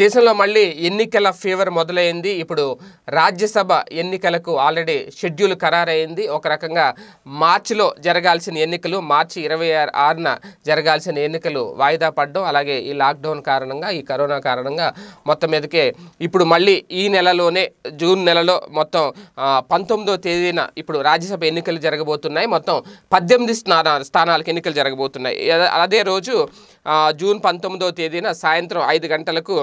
దేశంలో మళ్ళీ ఎన్నికల ఫీవర్ మొదలైంది ఇప్పుడు రాజ్యసభ ఎన్నికలకు ఆల్రెడీ షెడ్యూల్ ఖరారైంది ఒక రకంగా మార్చిలో జరగాల్సిన ఎన్నికలు మార్చి ఇరవై ఆరున జరగాల్సిన ఎన్నికలు వాయిదా పడడం అలాగే ఈ లాక్డౌన్ కారణంగా ఈ కరోనా కారణంగా మొత్తం మీదకే ఇప్పుడు మళ్ళీ ఈ నెలలోనే జూన్ నెలలో మొత్తం పంతొమ్మిదో తేదీన ఇప్పుడు రాజ్యసభ ఎన్నికలు జరగబోతున్నాయి మొత్తం పద్దెనిమిది స్నాన స్థానాలకు ఎన్నికలు జరగబోతున్నాయి అదే రోజు జూన్ పంతొమ్మిదో తేదీన సాయంత్రం ఐదు గంటలకు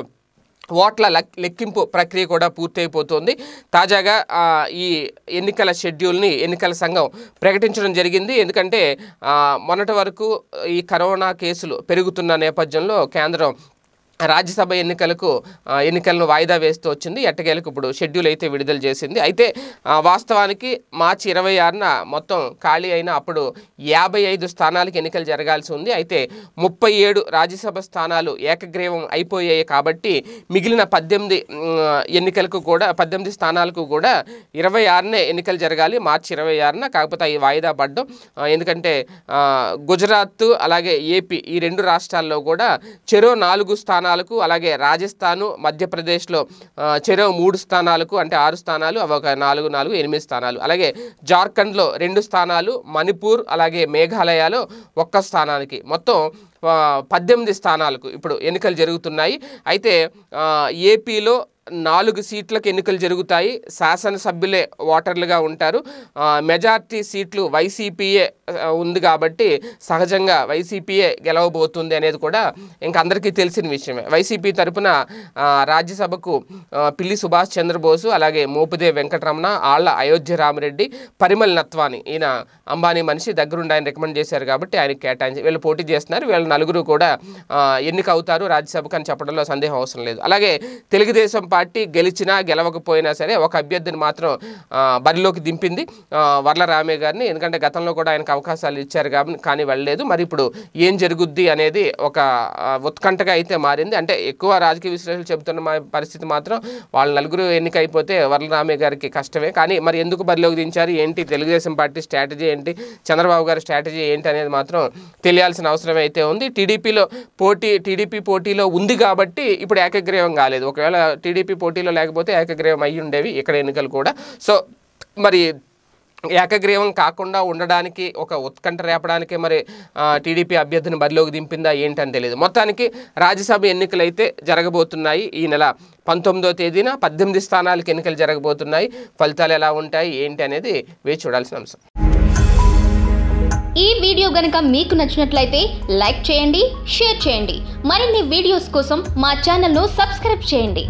ఓట్ల లెక్కింపు ప్రక్రియ కూడా పూర్తయిపోతుంది తాజాగా ఈ ఎన్నికల షెడ్యూల్ని ఎన్నికల సంఘం ప్రకటించడం జరిగింది ఎందుకంటే మొన్నటి వరకు ఈ కరోనా కేసులు పెరుగుతున్న నేపథ్యంలో కేంద్రం రాజ్యసభ ఎన్నికలకు ఎన్నికలను వాయిదా వేస్తూ వచ్చింది ఎట్టకేలకు ఇప్పుడు షెడ్యూల్ అయితే విడుదల చేసింది అయితే వాస్తవానికి మార్చి ఇరవై ఆరున మొత్తం ఖాళీ అయిన అప్పుడు యాభై ఐదు స్థానాలకు ఎన్నికలు జరగాల్సి ఉంది అయితే ముప్పై ఏడు రాజ్యసభ స్థానాలు ఏకగ్రీవం అయిపోయాయి కాబట్టి మిగిలిన పద్దెనిమిది ఎన్నికలకు కూడా పద్దెనిమిది స్థానాలకు కూడా ఇరవై ఆరునే ఎన్నికలు జరగాలి మార్చి ఇరవై ఆరున కాకపోతే అవి వాయిదా పడ్డం ఎందుకంటే గుజరాత్ అలాగే ఏపీ ఈ రెండు రాష్ట్రాల్లో కూడా చెరో నాలుగు స్థానాలు స్థానాలకు అలాగే రాజస్థాను మధ్యప్రదేశ్లో చెరో మూడు స్థానాలకు అంటే ఆరు స్థానాలు అవి ఒక నాలుగు నాలుగు ఎనిమిది స్థానాలు అలాగే జార్ఖండ్లో రెండు స్థానాలు మణిపూర్ అలాగే మేఘాలయలో ఒక్క స్థానానికి మొత్తం పద్దెనిమిది స్థానాలకు ఇప్పుడు ఎన్నికలు జరుగుతున్నాయి అయితే ఏపీలో నాలుగు సీట్లకు ఎన్నికలు జరుగుతాయి శాసనసభ్యులే ఓటర్లుగా ఉంటారు మెజార్టీ సీట్లు వైసీపీఏ ఉంది కాబట్టి సహజంగా వైసీపీఏ గెలవబోతుంది అనేది కూడా ఇంక అందరికీ తెలిసిన విషయమే వైసీపీ తరపున రాజ్యసభకు పిల్లి సుభాష్ చంద్రబోసు అలాగే మోపుదేవి వెంకటరమణ ఆళ్ల అయోధ్య రామరెడ్డి పరిమల్ నత్వాని ఈయన అంబానీ మనిషి దగ్గరుండి ఆయన రికమెండ్ చేశారు కాబట్టి ఆయన కేటాయించి వీళ్ళు పోటీ చేస్తున్నారు వీళ్ళ నలుగురు కూడా ఎన్నికవుతారు రాజ్యసభకు అని చెప్పడంలో సందేహం అవసరం లేదు అలాగే తెలుగుదేశం పార్టీ గెలిచినా గెలవకపోయినా సరే ఒక అభ్యర్థిని మాత్రం బరిలోకి దింపింది వర్ల రామే గారిని ఎందుకంటే గతంలో కూడా ఆయనకు అవకాశాలు ఇచ్చారు కాబట్టి కానీ వెళ్ళలేదు మరి ఇప్పుడు ఏం జరుగుద్ది అనేది ఒక ఉత్కంఠగా అయితే మారింది అంటే ఎక్కువ రాజకీయ విశ్లేషకులు చెబుతున్న పరిస్థితి మాత్రం వాళ్ళ నలుగురు ఎన్నికైపోతే రామే గారికి కష్టమే కానీ మరి ఎందుకు బరిలోకి దించారు ఏంటి తెలుగుదేశం పార్టీ స్ట్రాటజీ ఏంటి చంద్రబాబు గారి స్ట్రాటజీ ఏంటి అనేది మాత్రం తెలియాల్సిన అవసరం అయితే ఉంది టీడీపీలో పోటీ టీడీపీ పోటీలో ఉంది కాబట్టి ఇప్పుడు ఏకగ్రీవం కాలేదు ఒకవేళ టీడీపీ టీడీపీ పోటీలో లేకపోతే ఏకగ్రీవం అయ్యి ఉండేవి ఇక్కడ ఎన్నికలు కూడా సో మరి ఏకగ్రీవం కాకుండా ఉండడానికి ఒక ఉత్కంఠ రేపడానికి మరి టీడీపీ అభ్యర్థిని బరిలోకి దింపిందా ఏంటని తెలియదు మొత్తానికి రాజ్యసభ ఎన్నికలు అయితే జరగబోతున్నాయి ఈ నెల పంతొమ్మిదో తేదీన పద్దెనిమిది స్థానాలకు ఎన్నికలు జరగబోతున్నాయి ఫలితాలు ఎలా ఉంటాయి ఏంటి అనేది వేచి చూడాల్సిన అంశం ఈ వీడియో గనక మీకు నచ్చినట్లయితే లైక్ చేయండి షేర్ చేయండి మరిన్ని వీడియోస్ కోసం మా ఛానల్ను సబ్స్క్రైబ్ చేయండి